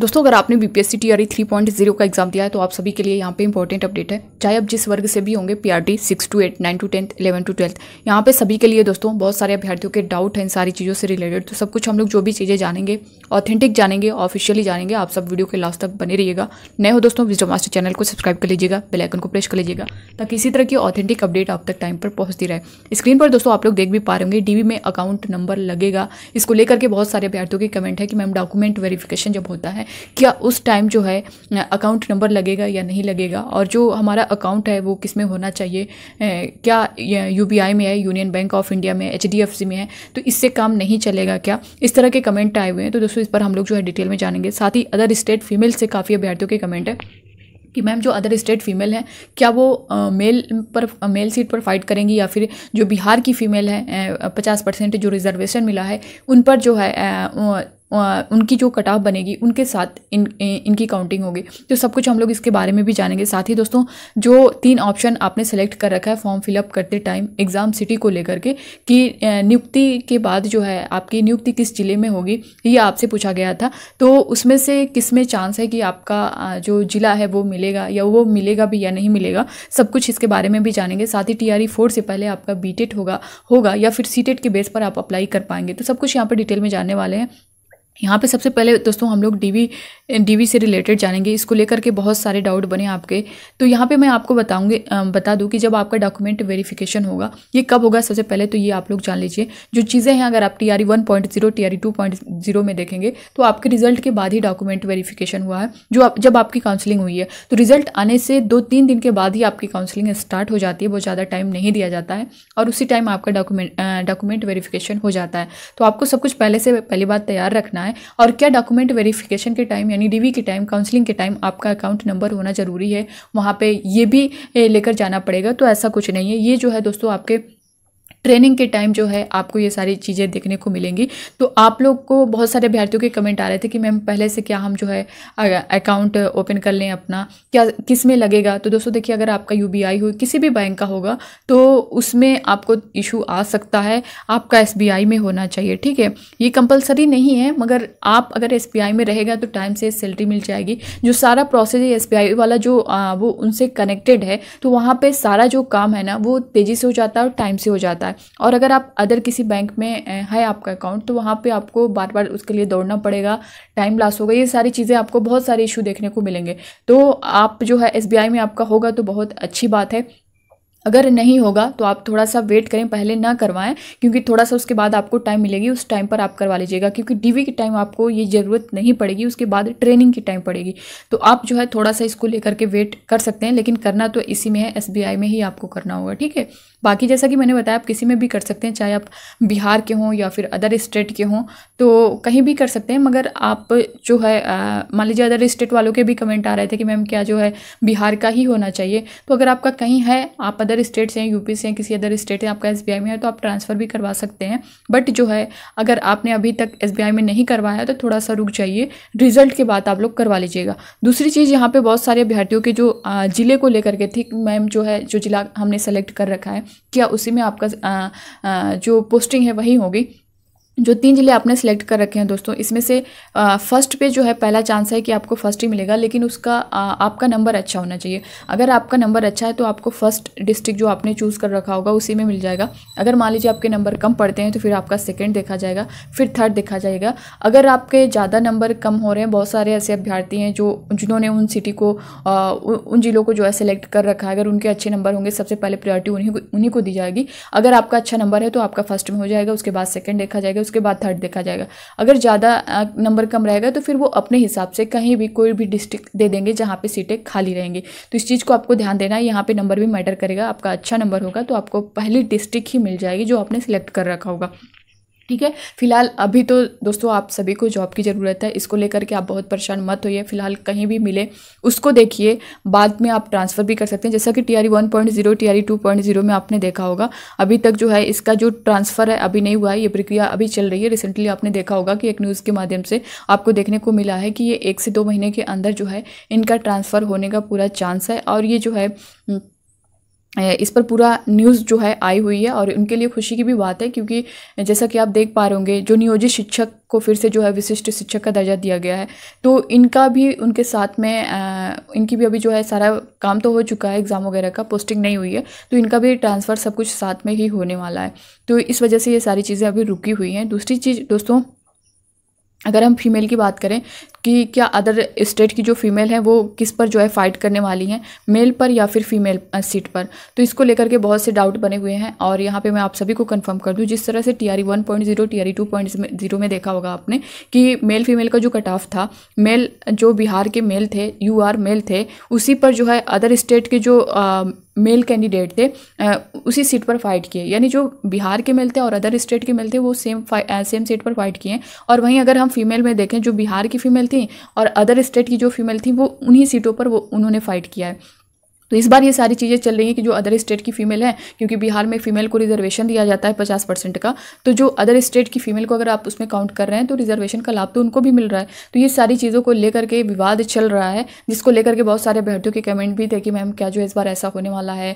दोस्तों अगर आपने B P S C T R E three point zero का एग्जाम दिया है तो आप सभी के लिए यहाँ पे इंपॉर्टेंट अपडेट है चाहे आप जिस वर्ग से भी होंगे P R T six to eight nine to tenth eleven to twelfth यहाँ पे सभी के लिए दोस्तों बहुत सारे अभ्यर्थियों के डाउट हैं इन सारी चीज़ों से रिलेटेड तो सब कुछ हम लोग जो भी चीज़ें जानेंगे ऑथेंटिक जानेंगे ऑफिशियली जानेंगे आप सब वीडियो के लास्ट तक बने रहिएगा नए हो दोस्तों विजो मास्टर चैनल को सब्सक्राइब कर लीजिएगा बेलाइकन को प्रेस कर लीजिएगा ताकि इसी तरह की ऑथेंटिक अपडेट आप तक टाइम पर पहुँचती रहे स्क्रीन पर दोस्तों आप लोग देख भी पा रहे होंगे डी में अकाउंट नंबर लगेगा इसको लेकर के बहुत सारे अभ्यर्थियों के कमेंट है कि मैम डॉक्यूमेंट वेरीफिकेशन जब होता है क्या उस टाइम जो है अकाउंट नंबर लगेगा या नहीं लगेगा और जो हमारा अकाउंट है वो किस में होना चाहिए क्या यू में है यूनियन बैंक ऑफ इंडिया में एच में है तो इससे काम नहीं चलेगा क्या इस तरह के कमेंट आए हुए हैं तो दोस्तों इस पर हम लोग जो है डिटेल में जानेंगे साथ ही अदर स्टेट फीमेल से काफ़ी अभ्यर्थियों के कमेंट है कि मैम जो अदर स्टेट फीमेल हैं क्या वो मेल पर मेल सीट पर फाइट करेंगी या फिर जो बिहार की फीमेल है पचास परसेंट जो रिजर्वेशन मिला है उन पर जो है उनकी जो कटाव बनेगी उनके साथ इन इनकी काउंटिंग होगी तो सब कुछ हम लोग इसके बारे में भी जानेंगे साथ ही दोस्तों जो तीन ऑप्शन आपने सेलेक्ट कर रखा है फॉर्म फिलअप करते टाइम एग्ज़ाम सिटी को लेकर के कि नियुक्ति के बाद जो है आपकी नियुक्ति किस ज़िले में होगी ये आपसे पूछा गया था तो उसमें से किस में चांस है कि आपका जो ज़िला है वो मिलेगा या वो मिलेगा भी या नहीं मिलेगा सब कुछ इसके बारे में भी जानेंगे साथ ही टी आर फोर से पहले आपका बी होगा होगा या फिर सी के बेस पर आप अप्लाई कर पाएंगे तो सब कुछ यहाँ पर डिटेल में जानने वाले हैं यहाँ पे सबसे पहले दोस्तों हम लोग डीवी डीवी से रिलेटेड जानेंगे इसको लेकर के बहुत सारे डाउट बने आपके तो यहाँ पे मैं आपको बताऊँगी बता दूँ कि जब आपका डॉक्यूमेंट वेरिफिकेशन होगा ये कब होगा सबसे पहले तो ये आप लोग जान लीजिए जो चीज़ें हैं अगर आप T R one point zero T R two point zero में देखेंगे तो आपके रिजल्ट के बाद ही डॉक्यूमेंट वेरीफिकेशन हुआ है जो आप, जब आपकी काउंसिलिंग हुई है तो रिजल्ट आने से दो तीन दिन के बाद ही आपकी काउंसलिंग स्टार्ट हो जाती है बहुत ज़्यादा टाइम नहीं दिया जाता है और उसी टाइम आपका डॉक्यूमेंट डॉक्यूमेंट वेरीफिकेशन हो जाता है तो आपको सब कुछ पहले से पहली बात तैयार रखना है है और क्या डॉक्यूमेंट वेरिफिकेशन के टाइम यानी डीवी के टाइम काउंसलिंग के टाइम आपका अकाउंट नंबर होना ज़रूरी है वहाँ पर ये भी लेकर जाना पड़ेगा तो ऐसा कुछ नहीं है ये जो है दोस्तों आपके ट्रेनिंग के टाइम जो है आपको ये सारी चीज़ें देखने को मिलेंगी तो आप लोग को बहुत सारे अभ्यर्थियों के कमेंट आ रहे थे कि मैम पहले से क्या हम जो है अकाउंट ओपन कर लें अपना क्या किस में लगेगा तो दोस्तों देखिए अगर आपका यू बी हो किसी भी बैंक का होगा तो उसमें आपको इशू आ सकता है आपका एस में होना चाहिए ठीक है ये कंपलसरी नहीं है मगर आप अगर एस में रहेगा तो टाइम से सैलरी मिल जाएगी जो सारा प्रोसेस है एस वाला जो वो उनसे कनेक्टेड है तो वहाँ पर सारा जो काम है ना वो तेज़ी से हो जाता है और टाइम से हो जाता है है और अगर आप अदर किसी बैंक में है आपका अकाउंट तो वहाँ पे आपको बार बार उसके लिए दौड़ना पड़ेगा टाइम लॉस होगा ये सारी चीज़ें आपको बहुत सारे इशू देखने को मिलेंगे तो आप जो है एस में आपका होगा तो बहुत अच्छी बात है अगर नहीं होगा तो आप थोड़ा सा वेट करें पहले ना करवाएं क्योंकि थोड़ा सा उसके बाद आपको टाइम मिलेगी उस टाइम पर आप करवा लीजिएगा क्योंकि डीवी के टाइम आपको ये ज़रूरत नहीं पड़ेगी उसके बाद ट्रेनिंग की टाइम पड़ेगी तो आप जो है थोड़ा सा इसको लेकर के वेट कर सकते हैं लेकिन करना तो इसी में है एस में ही आपको करना होगा ठीक है बाकी जैसा कि मैंने बताया आप किसी में भी कर सकते हैं चाहे आप बिहार के हों या फिर अदर स्टेट के हों तो कहीं भी कर सकते हैं मगर आप जो है मान लीजिए अदर स्टेट वालों के भी कमेंट आ रहे थे कि मैम क्या जो है बिहार का ही होना चाहिए तो अगर आपका कहीं है आप अदर स्टेट से हैं यूपी से हैं किसी अदर स्टेट से आपका एस में है तो आप ट्रांसफ़र भी करवा सकते हैं बट जो है अगर आपने अभी तक एस में नहीं करवाया तो थोड़ा सा रुक जाइए रिजल्ट के बाद आप लोग करवा लीजिएगा दूसरी चीज़ यहाँ पर बहुत सारे अभ्यर्थियों के जो ज़िले को लेकर के थी मैम जो है जो ज़िला हमने सेलेक्ट कर रखा है क्या उसी में आपका आ, आ, जो पोस्टिंग है वही होगी जो तीन ज़िले आपने सेलेक्ट कर रखे हैं दोस्तों इसमें से फर्स्ट पे जो है पहला चांस है कि आपको फर्स्ट ही मिलेगा लेकिन उसका आ, आपका नंबर अच्छा होना चाहिए अगर आपका नंबर अच्छा है तो आपको फर्स्ट डिस्ट्रिक्ट जो आपने चूज़ कर रखा होगा उसी में मिल जाएगा अगर मान लीजिए आपके नंबर कम पड़ते हैं तो फिर आपका सेकेंड देखा जाएगा फिर थर्ड देखा जाएगा अगर आपके ज़्यादा नंबर कम हो रहे हैं बहुत सारे ऐसे अभ्यर्थी हैं जो जिन्होंने उन सिटी को उन ज़िलों को जो है सेलेक्ट कर रखा है अगर उनके अच्छे नंबर होंगे सबसे पहले प्रायोरिटी उन्हीं को उन्हीं को दी जाएगी अगर आपका अच्छा नंबर है तो आपका फर्स्ट में हो जाएगा उसके बाद सेकेंड देखा जाएगा उसके बाद थर्ड देखा जाएगा अगर ज़्यादा नंबर कम रहेगा तो फिर वो अपने हिसाब से कहीं भी कोई भी डिस्ट्रिक्ट दे देंगे जहाँ पे सीटें खाली रहेंगी तो इस चीज़ को आपको ध्यान देना है यहाँ पे नंबर भी मैटर करेगा आपका अच्छा नंबर होगा तो आपको पहली डिस्ट्रिक्ट ही मिल जाएगी जो आपने सिलेक्ट कर रखा होगा ठीक है फिलहाल अभी तो दोस्तों आप सभी को जॉब की ज़रूरत है इसको लेकर के आप बहुत परेशान मत होइए फिलहाल कहीं भी मिले उसको देखिए बाद में आप ट्रांसफ़र भी कर सकते हैं जैसा कि T R one point zero T R two point zero में आपने देखा होगा अभी तक जो है इसका जो ट्रांसफ़र है अभी नहीं हुआ है ये प्रक्रिया अभी चल रही है रिसेंटली आपने देखा होगा कि एक न्यूज़ के माध्यम से आपको देखने को मिला है कि ये एक से दो महीने के अंदर जो है इनका ट्रांसफ़र होने का पूरा चांस है और ये जो है इस पर पूरा न्यूज़ जो है आई हुई है और उनके लिए खुशी की भी बात है क्योंकि जैसा कि आप देख पा रहे होंगे जो नियोजित शिक्षक को फिर से जो है विशिष्ट शिक्षक का दर्जा दिया गया है तो इनका भी उनके साथ में इनकी भी अभी जो है सारा काम तो हो चुका है एग्ज़ाम वगैरह का पोस्टिंग नहीं हुई है तो इनका भी ट्रांसफ़र सब कुछ साथ में ही होने वाला है तो इस वजह से ये सारी चीज़ें अभी रुकी हुई हैं दूसरी चीज़ दोस्तों अगर हम फीमेल की बात करें कि क्या अदर स्टेट की जो फीमेल हैं वो किस पर जो है फाइट करने वाली हैं मेल पर या फिर फीमेल सीट पर तो इसको लेकर के बहुत से डाउट बने हुए हैं और यहाँ पे मैं आप सभी को कंफर्म कर दूँ जिस तरह से T R one point zero T R two point zero में देखा होगा आपने कि मेल फीमेल का जो कट ऑफ था मेल जो बिहार के मेल थे यू आर मेल थे उसी पर जो है अदर स्टेट के जो आ, मेल कैंडिडेट थे उसी सीट पर फाइट किए यानी जो बिहार के मेल थे और अदर स्टेट के मेल थे वो सेम सेम सीट पर फाइट किए और वहीं अगर हम फीमेल में देखें जो बिहार की फीमेल थी और अदर स्टेट की जो फीमेल थी वो उन्हीं सीटों पर वो उन्होंने फाइट किया है तो इस बार ये सारी चीज़ें चल रही हैं कि जो अदर स्टेट की फीमेल है क्योंकि बिहार में फीमेल को रिजर्वेशन दिया जाता है पचास परसेंट का तो जो अदर स्टेट की फीमेल को अगर आप उसमें काउंट कर रहे हैं तो रिजर्वेशन का लाभ तो उनको भी मिल रहा है तो ये सारी चीज़ों को लेकर के विवाद चल रहा है जिसको लेकर के बहुत सारे अभ्यर्थियों के कमेंट भी थे कि मैम क्या जो इस बार ऐसा होने वाला है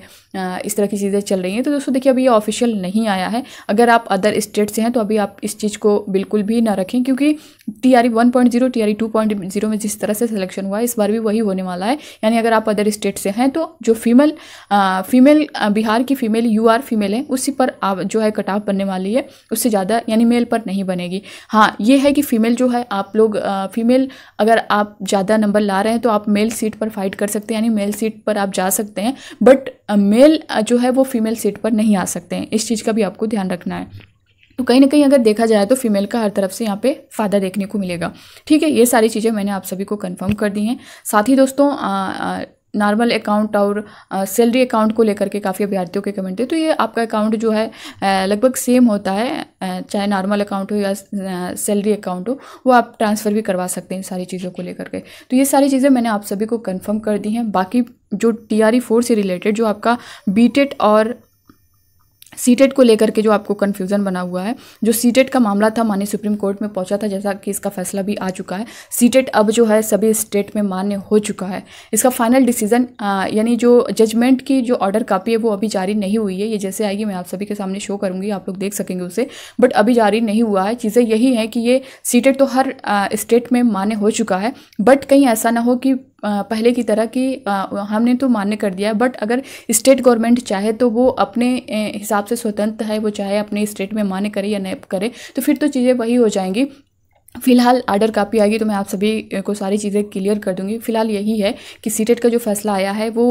इस तरह की चीज़ें चल रही हैं तो दोस्तों देखिए अभी ये ऑफिशियल नहीं आया है अगर आप अदर स्टेट से हैं तो अभी आप इस चीज़ को बिल्कुल भी ना रखें क्योंकि T R one point zero T R two point zero में जिस तरह से सिलेक्शन हुआ है इस बार भी वही होने वाला है यानी अगर आप अदर स्टेट से हैं तो तो जो फीमेल फीमेल बिहार की फीमेल यू आर फीमेल है उसी पर आप जो है कटाव बनने वाली है उससे ज़्यादा यानी मेल पर नहीं बनेगी हाँ ये है कि फीमेल जो है आप लोग फीमेल अगर आप ज़्यादा नंबर ला रहे हैं तो आप मेल सीट पर फाइट कर सकते हैं यानी मेल सीट पर आप जा सकते हैं बट मेल जो है वो फीमेल सीट पर नहीं आ सकते हैं इस चीज़ का भी आपको ध्यान रखना है तो कहीं ना कहीं अगर देखा जाए तो फीमेल का हर तरफ से यहाँ पे फायदा देखने को मिलेगा ठीक है ये सारी चीज़ें मैंने आप सभी को कंफर्म कर दी हैं साथ ही दोस्तों आ, आ, नॉर्मल अकाउंट और सैलरी अकाउंट को लेकर के काफ़ी अभ्यर्थियों के कमेंट थे तो ये आपका अकाउंट जो है लगभग सेम होता है चाहे नॉर्मल अकाउंट हो या सैलरी अकाउंट हो वो आप ट्रांसफ़र भी करवा सकते हैं इन सारी चीज़ों को लेकर के तो ये सारी चीज़ें मैंने आप सभी को कन्फर्म कर दी हैं बाकी जो टी आर ई फोर से रिलेटेड जो आपका बी टेट और सीटेट को लेकर के जो आपको कन्फ्यूज़न बना हुआ है जो सीटेट का मामला था माननीय सुप्रीम कोर्ट में पहुंचा था जैसा कि इसका फैसला भी आ चुका है सीटेट अब जो है सभी स्टेट में मान्य हो चुका है इसका फाइनल डिसीजन यानी जो जजमेंट की जो ऑर्डर कापी है वो अभी जारी नहीं हुई है ये जैसे आएगी मैं आप सभी के सामने शो करूँगी आप लोग देख सकेंगे उसे बट अभी जारी नहीं हुआ है चीज़ें यही हैं कि ये सीटेट तो हर स्टेट में मान्य हो चुका है बट कहीं ऐसा ना हो कि पहले की तरह कि हमने तो मान्य कर दिया बट अगर स्टेट गवर्नमेंट चाहे तो वो अपने हिसाब से स्वतंत्र है वो चाहे अपने स्टेट में मान्य करे या न करे तो फिर तो चीज़ें वही हो जाएंगी फ़िलहाल आर्डर कापी आएगी तो मैं आप सभी को सारी चीज़ें क्लियर कर दूंगी फ़िलहाल यही है कि सीटेट का जो फैसला आया है वो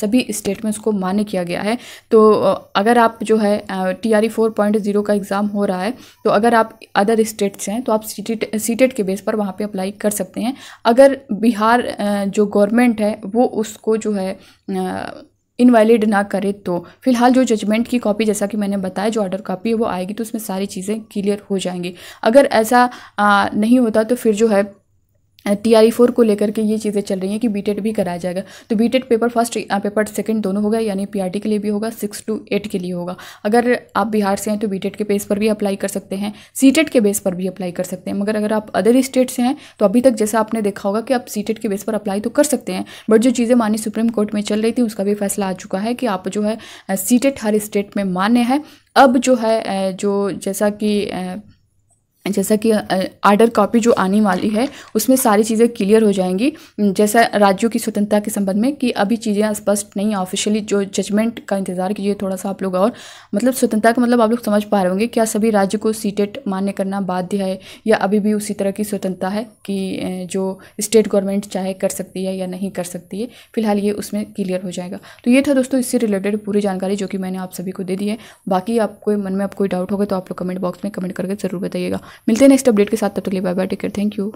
सभी स्टेट में उसको मान्य किया गया है तो अगर आप जो है T R E four point zero का एग्ज़ाम हो रहा है तो अगर आप अदर स्टेट्स हैं तो आप सीटेट सीटेट के बेस पर वहाँ पर अप्लाई कर सकते हैं अगर बिहार जो गवर्नमेंट है वो उसको जो है इनवैलिड ना करे तो फिलहाल जो जजमेंट की कॉपी जैसा कि मैंने बताया जो ऑर्डर कॉपी है वो आएगी तो उसमें सारी चीज़ें क्लियर हो जाएंगी अगर ऐसा आ, नहीं होता तो फिर जो है टी आई फोर को लेकर के ये चीज़ें चल रही हैं कि बीटेड भी कराया जाएगा तो TET paper first paper second दोनों होगा यानी टी के लिए भी होगा सिक्स टू एट के लिए होगा अगर आप बिहार से हैं तो टेड के बेस पर भी अप्लाई कर सकते हैं सीटेड के बेस पर भी अप्लाई कर सकते हैं मगर अगर आप अदर स्टेट से हैं तो अभी तक जैसा आपने देखा होगा कि आप सीटेड के बेस पर अप्लाई तो कर सकते हैं बट जो चीज़ें मानी सुप्रीम कोर्ट में चल रही थी उसका भी फैसला आ चुका है कि आप जो है सीटेड हर स्टेट में मान्य है अब जो है जो जैसा कि जैसा कि आर्डर कॉपी जो आने वाली है उसमें सारी चीज़ें क्लियर हो जाएंगी जैसा राज्यों की स्वतंत्रता के संबंध में कि अभी चीज़ें स्पष्ट नहीं ऑफिशियली जो जजमेंट का इंतज़ार कीजिए थोड़ा सा आप लोग और मतलब स्वतंत्रता का मतलब आप लोग समझ पा रहे होंगे क्या सभी राज्य को सीटेट मान्य करना बाध्य है या अभी भी उसी तरह की स्वतंत्रता है कि जो स्टेट गवर्नमेंट चाहे कर सकती है या नहीं कर सकती है फिलहाल ये उसमें क्लियर हो जाएगा तो ये था दोस्तों इससे रिलेटेड पूरी जानकारी जो कि मैंने आप सभी को दे दी है बाकी आपको मन में आप कोई डाउट होगा तो आप लोग कमेंट बॉक्स में कमेंट करके ज़रूर बताइएगा मिलते हैं नेक्स्ट अपडेट के साथ तब तक लिए bye bye take care thank you